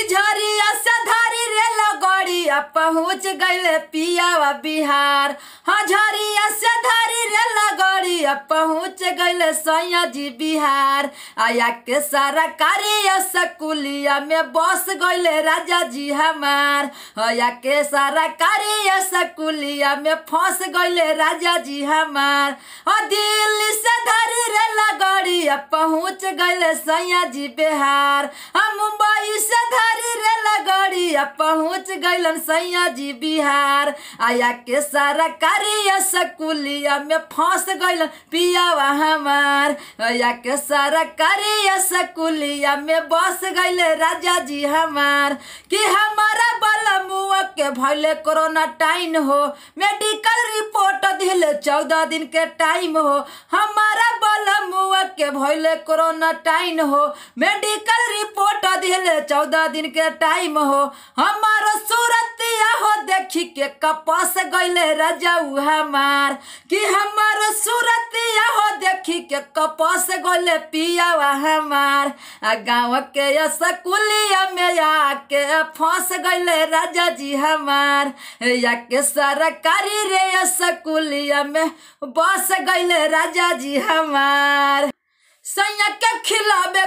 झरिया से रेल गड़िया पहुँच गए पियावा बिहार हाँ झरिया से धरी रेल गड़िया पहुँच गए सैया जी बिहार आया के सारा कार्य सकुलिया में बस गए राजा जी हमार आया के सारा कार्य सकुलिया में फंस गए राजा जी हमार और दिल्ली से धरी रेल गड़िया पहुँच गए सैया जी बिहार हम सैया पहुँच गैलन सैया जी बिहार आया के सारा करिया सकुलिया में फंस गैलन पियावा हमार आया के सारा करिया सकुलिया में बस गैले राजा जी हमार कि हमार के भले कोरोना टाइम हो मेडिकल रिपोर्ट दिल चौदह दिन के टाइम हो हमारा बलमुआ के भले कोरोना टाइम हो मेडिकल रिपोर्ट दिल चौदह दिन के टाइम हो हमारा सूरत दुनिया हो देखी के कपस गैले रजाऊ हमार कि हमार सूरतिया हो देखी के कपस गैले पियावा हमार आ गाँव के सकुलिया में आके फंस गैले राजा जी हमार या के सरकारी रे सकुलिया में बस गैले राजा जी हमार सैया के खिलाबे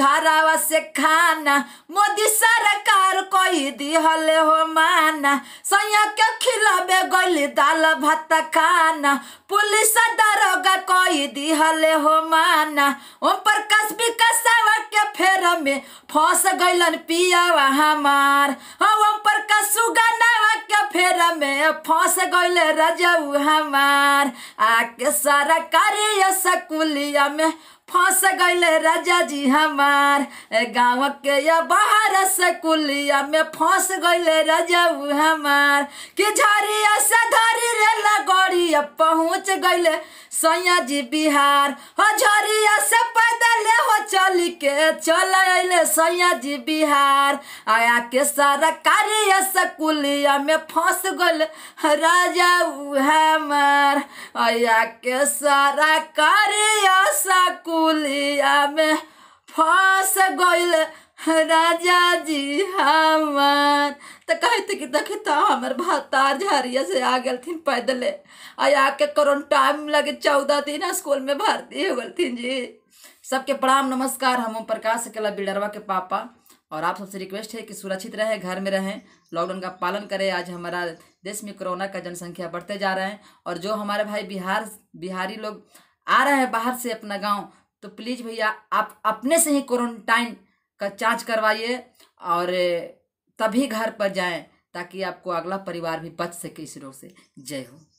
घर से खाना मोदी सरकार कोई दी हले हो माना सैया के खिलाबे गोली दाल भात खाना पुलिस दरोगा कोई दी हले हो माना ओम प्रकाश विकासावा के फेर में फंस गईलन पियावा हमार हाँ, ओम प्रकाश सुगना के फेर में फंस गईले रजऊ हमार आके सरकारी सकुलिया में फंस गैल राजा जी हमार गाँव के या बाहर से कुलिया में फंस गैल राजा उ हमार कि झरिया से धरी रे लगड़िया पहुँच गैल सैया जी बिहार हो झरिया से पैदल हो चल के चल अल सैया जी बिहार आया के सारा कार्य से कुलिया में फंस गल राजा उ हमार आया के सारा कार्य से सा दुलिया में फंस गइल राजा जी हमार तो कहते कि देखे तो हमारे भतार झरिया से आ गए थी पैदले आ आके करोन टाइम लगे चौदह दिन स्कूल में भर्ती हो गए थी जी सबके प्रणाम नमस्कार हम ओम प्रकाश कला बिल्डरवा के पापा और आप सबसे रिक्वेस्ट है कि सुरक्षित रहें घर में रहें लॉकडाउन का पालन करें आज हमारा देश में कोरोना का जनसंख्या बढ़ते जा रहे हैं और जो हमारे भाई बिहार बिहारी लोग आ रहे हैं बाहर से अपना गांव तो प्लीज़ भैया आप अपने से ही क्वारंटाइन का जांच करवाइए और तभी घर पर जाएं ताकि आपको अगला परिवार भी बच सके इस रोग से जय हो